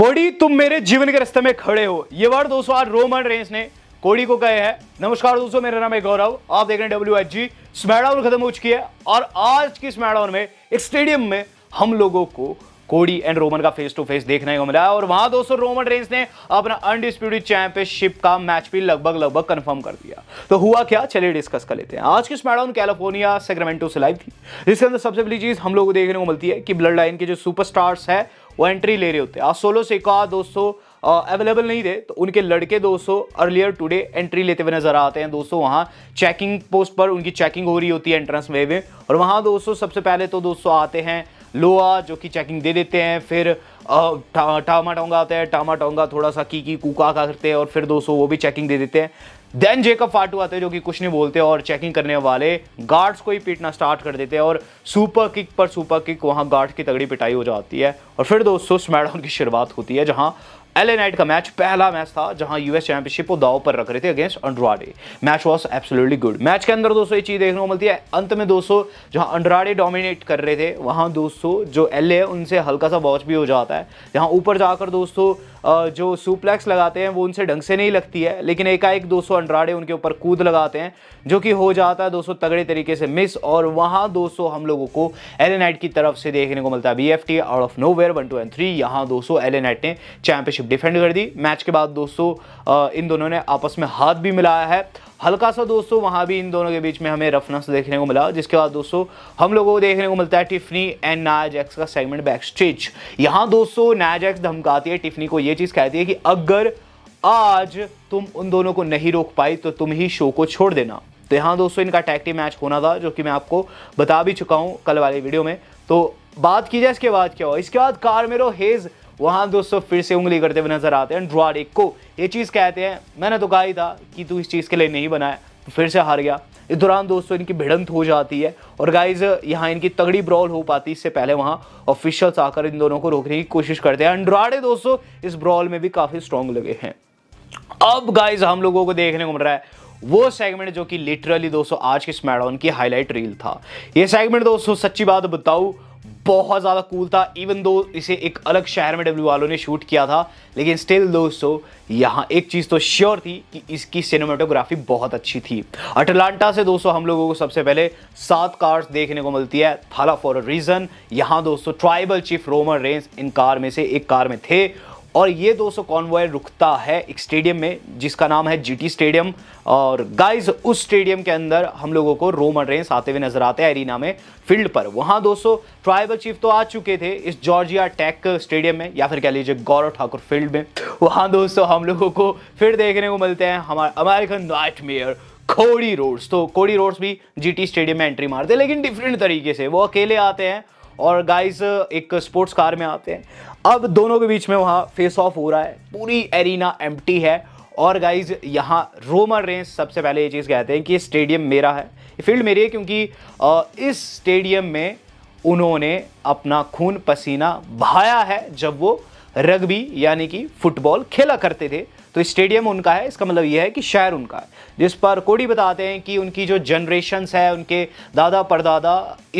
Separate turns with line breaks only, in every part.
कोडी तुम मेरे जीवन के रास्ते में खड़े हो ये वर्ड दोस्तों आज रोमन रेंस ने कोडी को कहे है नमस्कार दोस्तों मेरा नाम है गौरव आप देख रहे हैं डब्ल्यू एच जी स्मैडाउन खत्म हो चुकी है और आज की स्मैडाउन में एक स्टेडियम में हम लोगों को कोडी एंड रोमन का फेस टू फेस देखने को मिला और वहां दोस्तों रोमन रेंस ने अपना अनडिस्प्यूटेड चैंपियनशिप का मैच भी लगभग लगभग कंफर्म कर दिया तो हुआ क्या चलिए डिस्कस कर लेते हैं आज की स्मैडाउन कैलिफोर्निया सेग्रामेंटो से लाइव थी जिसके अंदर सबसे पहली चीज हम लोग को देखने को मिलती है कि ब्लड लाइन के जो स्टार्स है वो एंट्री ले रहे होते हैं आज सोलो से कहा दोस्तों अवेलेबल नहीं थे तो उनके लड़के दोस्तों अर्लियर टुडे एंट्री लेते हुए नजर आते हैं दोस्तों वहाँ चेकिंग पोस्ट पर उनकी चेकिंग हो रही होती है एंट्रेंस वे में और वहाँ दोस्तों सबसे पहले तो दोस्तों आते हैं लोहा जो कि चेकिंग दे देते हैं फिर टामा टोंगा आता है टामा टोंगा थोड़ा सा की की कूका करते हैं और फिर दोस्तों वो भी चेकिंग दे देते हैं देन जेकब फाटू आते हैं जो कि कुछ नहीं बोलते और चेकिंग करने वाले गार्ड्स को ही पीटना स्टार्ट कर देते हैं और सुपर किक पर सुपर किक वहाँ गार्ड की तगड़ी पिटाई हो जाती है और फिर दोस्तों स्मैडाउन की शुरुआत होती है जहाँ एल नाइट का मैच पहला मैच था जहां यूएस चैंपियनशिप को दाव पर रख रहे थे against Andrade match was absolutely good match के अंदर दोस्तों ये चीज़ देखने को मिलती है अंत में दोस्तों जहां अंड्राडे डोमिनेट कर रहे थे वहां दोस्तों जो एल है उनसे हल्का सा वॉच भी हो जाता है जहां ऊपर जाकर दोस्तों जो सुप्लेक्स लगाते हैं वो उनसे ढंग से नहीं लगती है लेकिन एकाएक दो सौ अंड्राडे उनके ऊपर कूद लगाते हैं जो कि हो जाता है दो सौ तगड़े तरीके से मिस और वहाँ दो सौ हम लोगों को एलेनाइट की तरफ से देखने को मिलता है B F T out of nowhere one two and three यहाँ दो सौ एलेनाइट ने चैंपियनशिप डिफेंड कर दी मैच के बाद दो इन दोनों ने आपस में हाथ भी मिलाया है हल्का सा दोस्तों वहाँ भी इन दोनों के बीच में हमें रफनेस देखने को मिला जिसके बाद दोस्तों हम लोगों को देखने को मिलता है टिफनी एंड नायाजैक्स का सेगमेंट बैक स्टेज यहाँ दोस्तों नायाजैक्स धमकाती है टिफनी को ये चीज़ कहती है कि अगर आज तुम उन दोनों को नहीं रोक पाई तो तुम ही शो को छोड़ देना तो यहाँ दोस्तों इनका टैक्टिव मैच होना था जो कि मैं आपको बता भी चुका हूँ कल वाले वीडियो में तो बात की जाए इसके बाद क्या हुआ इसके बाद कारमेरो हेज़ वहाँ दोस्तों फिर से उंगली करते हुए नजर आते हैं ड्रॉडे को ये चीज़ कहते हैं मैंने तो कहा ही था कि तू इस चीज़ के लिए नहीं बनाया तो फिर से हार गया इस दौरान दोस्तों इनकी भिड़ंत हो जाती है और गाइज यहाँ इनकी तगड़ी ब्रॉल हो पाती इससे पहले वहाँ ऑफिशियल्स आकर इन दोनों को रोकने की कोशिश करते हैं एंड्राडे दोस्तों इस ब्रॉल में भी काफ़ी स्ट्रॉन्ग लगे हैं अब गाइज हम लोगों को देखने को मिल रहा है वो सेगमेंट जो कि लिटरली दोस्तों आज के स्मैडॉन की हाईलाइट रील था ये सेगमेंट दोस्तों सच्ची बात बताऊँ बहुत ज़्यादा कूल था इवन दो इसे एक अलग शहर में डब्ल्यू वालों ने शूट किया था लेकिन स्टिल दोस्तों यहाँ एक चीज़ तो श्योर थी कि इसकी सिनेमाटोग्राफी बहुत अच्छी थी अटलांटा से दोस्तों हम लोगों को सबसे पहले सात कार्स देखने को मिलती है थाला फॉर अ रीज़न यहाँ दोस्तों ट्राइबल चीफ रोमर रेंस इन कार में से एक कार में थे और ये दोस्तों कॉन्वॉय रुकता है एक स्टेडियम में जिसका नाम है जीटी स्टेडियम और गाइस उस स्टेडियम के अंदर हम लोगों को रोमन रेंस आते हुए नजर आते हैं एरिना में फील्ड पर वहां दोस्तों ट्राइबल चीफ तो आ चुके थे इस जॉर्जिया टेक स्टेडियम में या फिर कह लीजिए गौरव ठाकुर फील्ड में वहां दोस्तों हम लोगों को फिर देखने को मिलते हैं हमारे अमेरिकन नाइटमेयर कोड़ी रोड्स तो कोड़ी रोड्स भी जीटी स्टेडियम में एंट्री मारते हैं लेकिन डिफरेंट तरीके से वो अकेले आते हैं और गाइस एक स्पोर्ट्स कार में आते हैं अब दोनों के बीच में वहाँ फेस ऑफ हो रहा है पूरी एरिना एम है और गाइज यहाँ रोमर रेंस सबसे पहले ये चीज़ कहते हैं कि स्टेडियम मेरा है ये फील्ड मेरी है क्योंकि इस स्टेडियम में उन्होंने अपना खून पसीना बहाया है जब वो रग्बी यानी कि फुटबॉल खेला करते थे तो स्टेडियम उनका है इसका मतलब ये है कि शहर उनका है जिस पर कोडी बताते हैं कि उनकी जो जनरेशन्स है उनके दादा परदादा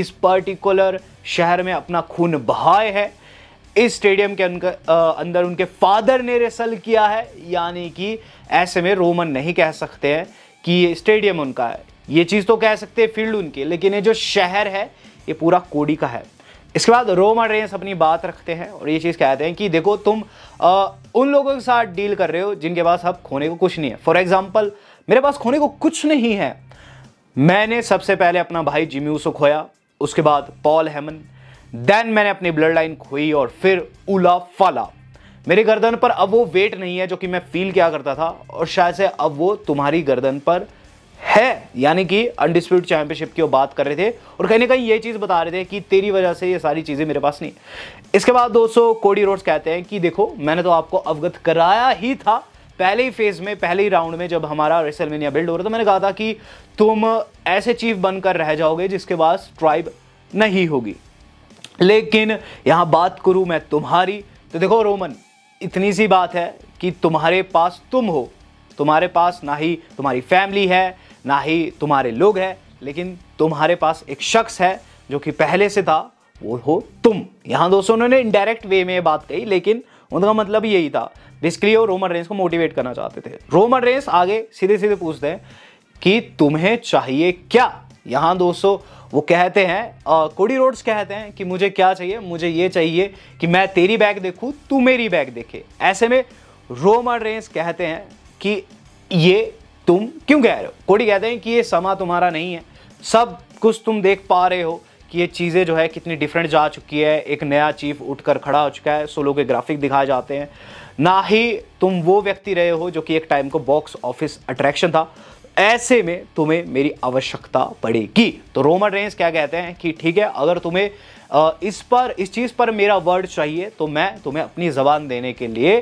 इस पर्टिकुलर शहर में अपना खून बहाए है इस स्टेडियम के अंदर उनके फादर ने रेसल किया है यानी कि ऐसे में रोमन नहीं कह सकते हैं कि ये स्टेडियम उनका है ये चीज़ तो कह सकते हैं फील्ड उनकी लेकिन ये जो शहर है ये पूरा कोडी का है इसके बाद रोमन रेंस अपनी बात रखते हैं और ये चीज़ कहते हैं कि देखो तुम आ, उन लोगों के साथ डील कर रहे हो जिनके पास अब खोने को कुछ नहीं है फॉर एग्जाम्पल मेरे पास खोने को कुछ नहीं है मैंने सबसे पहले अपना भाई जिम्यूसो खोया उसके बाद पॉल हेमन देन मैंने अपनी ब्लड लाइन खोई और फिर उला फाला मेरे गर्दन पर अब वो वेट नहीं है जो कि मैं फील क्या करता था और शायद से अब वो तुम्हारी गर्दन पर है यानी कि अनडिस्प्यूट चैंपियनशिप की वो बात कर रहे थे और कहीं ना कहीं ये चीज़ बता रहे थे कि तेरी वजह से ये सारी चीज़ें मेरे पास नहीं इसके बाद दोस्तों कोडी रोड्स कहते हैं कि देखो मैंने तो आपको अवगत कराया ही था पहले ही फेज में पहले ही राउंड में जब हमारा रेसलमेनिया बिल्ड हो रहा था मैंने कहा था कि तुम ऐसे चीफ बनकर रह जाओगे जिसके पास ट्राइब नहीं होगी लेकिन यहाँ बात करूँ मैं तुम्हारी तो देखो रोमन इतनी सी बात है कि तुम्हारे पास तुम हो तुम्हारे पास ना ही तुम्हारी फैमिली है ना ही तुम्हारे लोग हैं लेकिन तुम्हारे पास एक शख्स है जो कि पहले से था वो हो तुम यहाँ दोस्तों उन्होंने इनडायरेक्ट वे में बात कही लेकिन उनका मतलब यही था बेसिकली वो रोमन रेंस को मोटिवेट करना चाहते थे रोमन रेंस आगे सीधे सीधे पूछते हैं कि तुम्हें चाहिए क्या यहाँ दोस्तों वो कहते हैं कोडी रोड्स कहते हैं कि मुझे क्या चाहिए मुझे ये चाहिए कि मैं तेरी बैग देखूँ तू मेरी बैग देखे ऐसे में रोमन रेंस कहते हैं कि ये तुम क्यों कह रहे हो कोडी कहते हैं कि ये समा तुम्हारा नहीं है सब कुछ तुम देख पा रहे हो कि ये चीज़ें जो है कितनी डिफरेंट जा चुकी है एक नया चीफ उठकर खड़ा हो चुका है सोलो के ग्राफिक दिखाए जाते हैं ना ही तुम वो व्यक्ति रहे हो जो कि एक टाइम को बॉक्स ऑफिस अट्रैक्शन था ऐसे में तुम्हें मेरी आवश्यकता पड़ेगी तो रोमन रेंस क्या कहते हैं कि ठीक है अगर तुम्हें इस पर इस चीज़ पर मेरा वर्ड चाहिए तो मैं तुम्हें अपनी ज़बान देने के लिए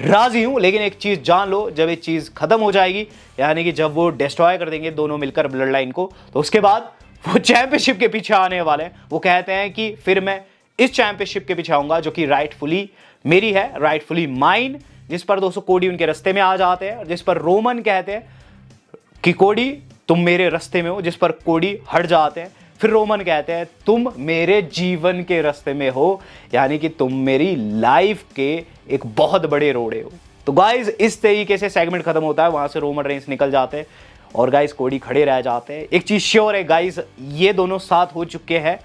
राजी हूं लेकिन एक चीज़ जान लो जब ये चीज़ ख़त्म हो जाएगी यानी कि जब वो डिस्ट्रॉय कर देंगे दोनों मिलकर ब्लड लाइन को तो उसके बाद वो चैंपियनशिप के पीछे आने वाले हैं वो कहते हैं कि फिर मैं इस चैंपियनशिप के पीछे आऊंगा जो कि राइटफुली मेरी है राइटफुली माइन जिस पर दोस्तों कोडी उनके रस्ते में आ जाते हैं जिस पर रोमन कहते हैं कि कोड़ी तुम मेरे रस्ते में हो जिस पर कोड़ी हट जाते हैं फिर रोमन कहते हैं तुम मेरे जीवन के रस्ते में हो यानी कि तुम मेरी लाइफ के एक बहुत बड़े रोड़े हो तो गाइज इस तरीके से सेगमेंट खत्म होता है वहाँ से रोमन रेंस निकल जाते हैं और गाइज कोडी खड़े रह जाते हैं एक चीज़ श्योर है गाइज ये दोनों साथ हो चुके हैं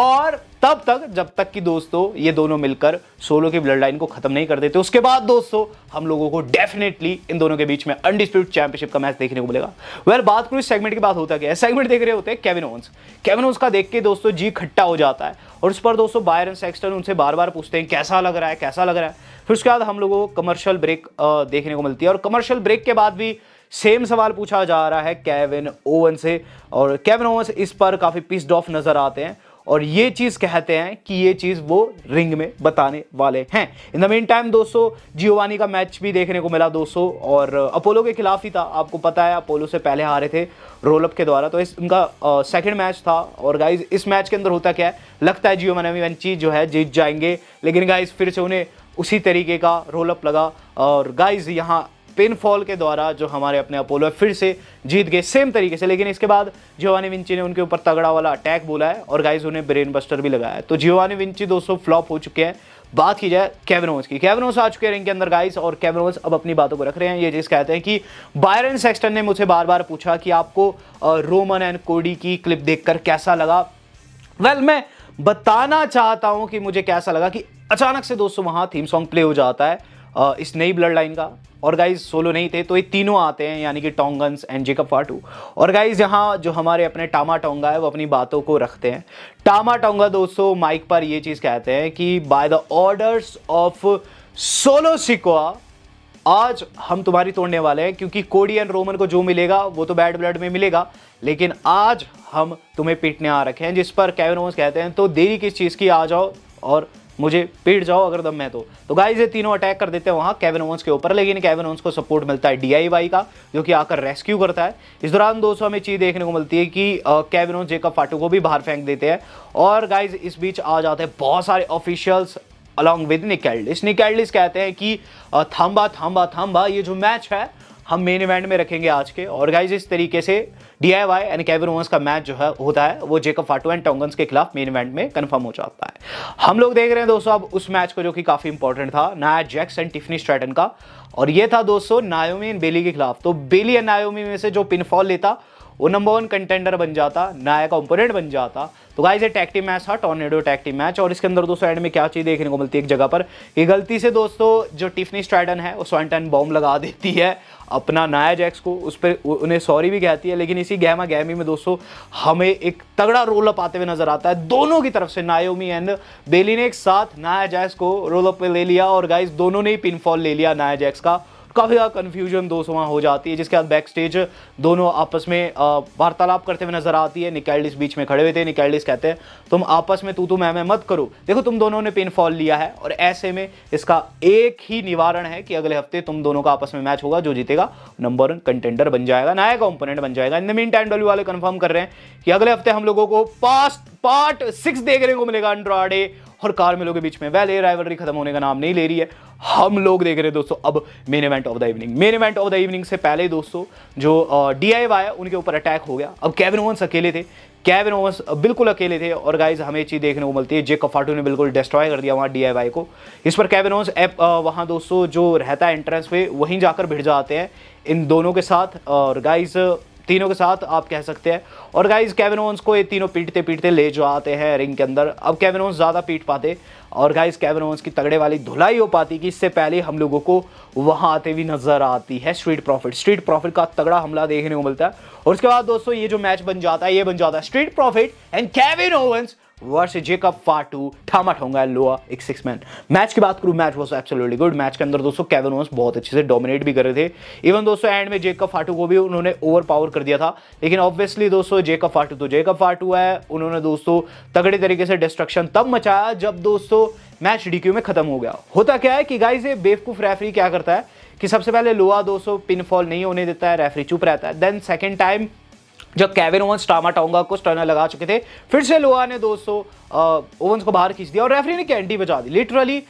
और तब तक जब तक कि दोस्तों ये दोनों मिलकर सोलो की ब्लड लाइन को खत्म नहीं कर देते उसके बाद दोस्तों हम लोगों को डेफिनेटली इन दोनों के बीच में अनडिस्प्यूट चैंपियनशिप का मैच देखने को मिलेगा वेल बात करूँ इस सेगमेंट की बात होता क्या है सेगमेंट देख रहे होते हैं केविन ओन्स केविन ओन्स का देख के दोस्तों जी खट्टा हो जाता है और उस पर दोस्तों बायर एंड उनसे बार बार पूछते हैं कैसा लग रहा है कैसा लग रहा है फिर उसके बाद हम लोगों को कमर्शियल ब्रेक देखने को मिलती है और कमर्शियल ब्रेक के बाद भी सेम सवाल पूछा जा रहा है केविन ओवन से और केविन ओवन इस पर काफ़ी पिस्ड ऑफ नज़र आते हैं और ये चीज़ कहते हैं कि ये चीज़ वो रिंग में बताने वाले हैं इन द मेन टाइम दोस्तों जियोवानी का मैच भी देखने को मिला दोस्तों और अपोलो के खिलाफ ही था आपको पता है अपोलो से पहले हारे थे रोलअप के द्वारा तो इस उनका सेकेंड मैच था और गाइज इस मैच के अंदर होता क्या है लगता है जियो मनमी जो है जीत जाएंगे लेकिन गाइज फिर से उन्हें उसी तरीके का रोलअप लगा और गाइज यहाँ पिनफॉल के द्वारा जो हमारे अपने अपोलो फिर से जीत गए सेम तरीके से लेकिन इसके बाद जियोवानी विंची ने उनके ऊपर तगड़ा वाला अटैक बोला है और गाइज उन्हें ब्रेन बस्टर भी लगाया तो जियोवानी विंची दोस्तों फ्लॉप हो चुके हैं बात की जाए कैवनोस की कैवनोस आ चुके हैं इनके के अंदर गाइस और कैवनोस अब अपनी बातों को रख रहे हैं ये जिस कहते हैं कि बायरन सेक्सटन ने मुझे बार बार पूछा कि आपको रोमन एंड कोडी की क्लिप देखकर कैसा लगा वेल well, मैं बताना चाहता हूं कि मुझे कैसा लगा कि अचानक से दोस्तों वहां थीम सॉन्ग प्ले हो जाता है इस नई ब्लड लाइन का और गाइज सोलो नहीं थे तो ये तीनों आते हैं यानी कि टोंगन्स एंड जेकअप फाटू और गाइज यहाँ जो हमारे अपने टामा टोंगा है वो अपनी बातों को रखते हैं टामा टोंगा दोस्तों माइक पर ये चीज़ कहते हैं कि by the orders of Solo Sikoa आज हम तुम्हारी तोड़ने वाले हैं क्योंकि कोडी एंड रोमन को जो मिलेगा वो तो बैड ब्लड में मिलेगा लेकिन आज हम तुम्हें पीटने आ रखे हैं जिस पर कैवन ओवंस कहते हैं तो देरी किस चीज़ की आ जाओ और मुझे पीट जाओ अगर दम मैं तो तो गाइज ये तीनों अटैक कर देते हैं वहाँ केविन ओन्स के ऊपर लेकिन केविन ओन्स को सपोर्ट मिलता है डीआईवाई का जो कि आकर रेस्क्यू करता है इस दौरान दोस्तों हमें चीज़ देखने को मिलती है कि केविन ओन्स जेकब फाटू को भी बाहर फेंक देते हैं और गाइज इस बीच आ जाते हैं बहुत सारे officials along with Nick Aldis Nick Aldis कहते हैं कि थाम्बा थाम्बा थाम्बा ये जो मैच है हम मेन इवेंट में रखेंगे आज के और गाइज इस तरीके से D I Y and Kevin Owens का मैच जो है होता है वो जेकब फाटो एंड टोंगन्स के खिलाफ मेन इवेंट में कंफर्म हो जाता है हम लोग देख रहे हैं दोस्तों अब उस मैच को जो कि काफ़ी इंपॉर्टेंट था नया जैक्स एंड टिफनी स्ट्रैटन का और ये था दोस्तों नायोमी एंड बेली के खिलाफ तो बेली एंड नायोमी में से जो पिनफॉल लेता वो नंबर वन कंटेंडर बन जाता नाया का ओपोनेंट बन जाता तो गाइज ये टैक्टिव मैच था टॉर्नेडो टैक्टिव मैच और इसके अंदर दोस्तों एंड में क्या चीज़ देखने को मिलती है एक जगह पर कि गलती से दोस्तों जो टिफनी स्ट्राइडन है वो स्वंटन बॉम्ब लगा देती है अपना नया जैक्स को उस पर उन्हें सॉरी भी कहती है लेकिन इसी गहमा गहमी में दोस्तों हमें एक तगड़ा रोल अप आते हुए नजर आता है दोनों की तरफ से नायोमी एंड बेली ने एक साथ नया जैक्स को रोल अप ले लिया और गाइज दोनों ने ही पिनफॉल ले लिया नया जैक्स का काफ़ी ज़्यादा कन्फ्यूजन दोस्तों वहाँ हो जाती है जिसके बाद बैक स्टेज दोनों आपस में वार्तालाप करते हुए नजर आती है निकैलडिस बीच में खड़े हुए थे निकैलडिस कहते हैं तुम आपस में तू तू मैं मैं मत करो देखो तुम दोनों ने पेनफॉल फॉल लिया है और ऐसे में इसका एक ही निवारण है कि अगले हफ्ते तुम दोनों का आपस में मैच होगा जो जीतेगा नंबर वन कंटेंडर बन जाएगा नया कॉम्पोनेंट बन जाएगा in the meantime W वाले कंफर्म कर रहे हैं कि अगले हफ्ते हम लोगों को पास्ट पार्ट सिक्स देखने को मिलेगा अंड्रॉडे और मिलों के बीच में ए राइवलरी खत्म होने का नाम नहीं ले रही है हम लोग देख रहे हैं दोस्तों अब main event of the evening main event of the evening से पहले दोस्तों जो डी आई वाई उनके ऊपर अटैक हो गया अब कैविन ओवंस अकेले थे कैविन ओवंस बिल्कुल अकेले थे और गाइज हमें चीज़ देखने को मिलती है जे कफाटू ने बिल्कुल डिस्ट्रॉय कर दिया वहाँ डी आई वाई को इस पर कैविन ओवंस एप वहाँ दोस्तों जो रहता है एंट्रेंस पे वहीं जाकर भिड़ जाते हैं इन दोनों के साथ और गाइज तीनों के साथ आप कह सकते हैं और गाइज केविन ओन्स को ये तीनों पीटते पीटते ले जो आते हैं रिंग के अंदर अब केविन ओन्स ज़्यादा पीट पाते और गाइज केविन ओन्स की तगड़े वाली धुलाई हो पाती कि इससे पहले हम लोगों को वहाँ आते हुए नज़र आती है स्ट्रीट प्रॉफिट स्ट्रीट प्रॉफिट का तगड़ा हमला देखने को मिलता है और उसके बाद दोस्तों ये जो मैच बन जाता है ये बन जाता है Street Profit and Kevin Owens versus Jacob Fatu Tama Tonga Loa एक सिक्स मैन मैच की बात करूँ match was absolutely good match के अंदर दोस्तों केवन ओवंस बहुत अच्छे से डोमिनेट भी कर रहे थे इवन दोस्तों एंड में जेकब फाटू को भी उन्होंने ओवर पावर कर दिया था लेकिन ऑब्वियसली दोस्तों जेकब फाटू तो जेकब फाटू है उन्होंने दोस्तों तगड़े तरीके से डिस्ट्रक्शन तब मचाया जब दोस्तों मैच डीक्यू में खत्म हो गया होता क्या है कि गाइज ये बेवकूफ़ रेफरी क्या करता है कि सबसे पहले लोहा दोस्तों पिनफॉल नहीं होने देता है रेफरी चुप रहता है देन सेकेंड टाइम जब कैविन ओवंस टामा टाउंगा को स्टर्नर लगा चुके थे फिर से लोहा ने दोस्तों ओवंस को बाहर खींच दिया और रेफरी ने कैंडी बजा दी लिटरली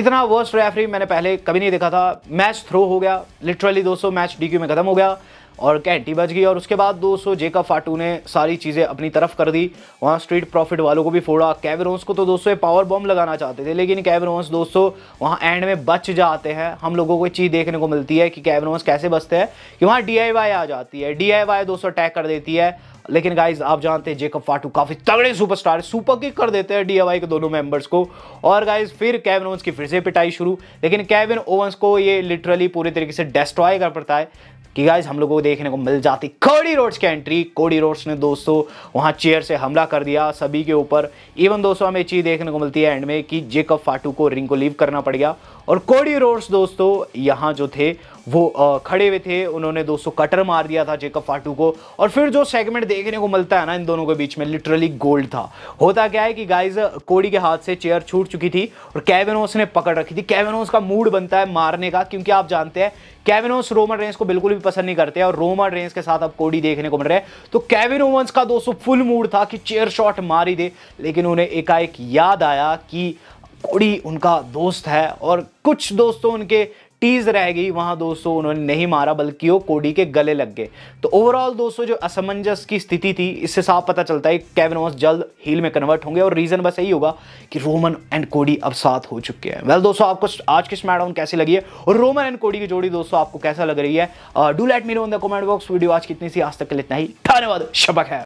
इतना वर्स्ट रेफरी मैंने पहले कभी नहीं देखा था मैच थ्रो हो गया लिटरली 200 मैच डी में ख़त्म हो गया और कैंटी बच गई और उसके बाद 200 जेका फाटू ने सारी चीज़ें अपनी तरफ कर दी वहाँ स्ट्रीट प्रॉफिट वालों को भी फोड़ा कैवरोंस को तो दोस्तों पावर बॉम्ब लगाना चाहते थे लेकिन कैवरोंस दोस्तों वहाँ एंड में बच जाते हैं हम लोगों को चीज़ देखने को मिलती है कि कैवरोंस कैसे बचते हैं कि वहाँ डी आ जाती है डी दोस्तों अटैक कर देती है लेकिन गाइज आप जानते हैं जेकब फाटू काफ़ी तगड़े सुपरस्टार सुपर किक कर देते हैं डीएवाई के दोनों मेंबर्स को और गाइज फिर कैबिन ओवंस की फिर से पिटाई शुरू लेकिन केविन ओवंस को ये लिटरली पूरे तरीके से डिस्ट्रॉय कर पड़ता है कि गाइज हम लोगों को देखने को मिल जाती कोडी रोड्स की एंट्री कोडी रोड्स ने दोस्तों वहाँ चेयर से हमला कर दिया सभी के ऊपर इवन दोस्तों हमें चीज़ देखने को मिलती है एंड में कि जेकब फाटू को रिंग को लीव करना पड़ गया और कोडी रोड्स दोस्तों यहाँ जो थे वो खड़े हुए थे उन्होंने दोस्तों कटर मार दिया था जेकब फाटू को और फिर जो सेगमेंट देखने को मिलता है ना इन दोनों के बीच में लिटरली गोल्ड था होता क्या है कि गाइज कोडी के हाथ से चेयर छूट चुकी थी और कैवेनोस ने पकड़ रखी थी कैवेनोस का मूड बनता है मारने का क्योंकि आप जानते हैं कैविनोस रोमन रेंस को बिल्कुल भी पसंद नहीं करते और रोमन रेंस के साथ अब कोडी देखने को मिल रहा है तो कैविन ओवंस का दोस्तों फुल मूड था कि चेयर शॉट मार ही दे लेकिन उन्हें एकाएक याद आया कि कोडी उनका दोस्त है और कुछ दोस्तों उनके टीज रह गई वहां दोस्तों उन्होंने नहीं मारा बल्कि वो कोडी के गले लग गए तो ओवरऑल दोस्तों जो असमंजस की स्थिति थी इससे साफ पता चलता है कैवनॉस जल्द हील में कन्वर्ट होंगे और रीज़न बस यही होगा कि रोमन एंड कोडी अब साथ हो चुके हैं वेल दोस्तों आपको आज की स्मैडाउन कैसी लगी है और रोमन एंड कोडी की जोड़ी दोस्तों आपको कैसा लग रही है do let me know in the comment box video आज कितनी सी आज तक के लिए इतना ही धन्यवाद शबक है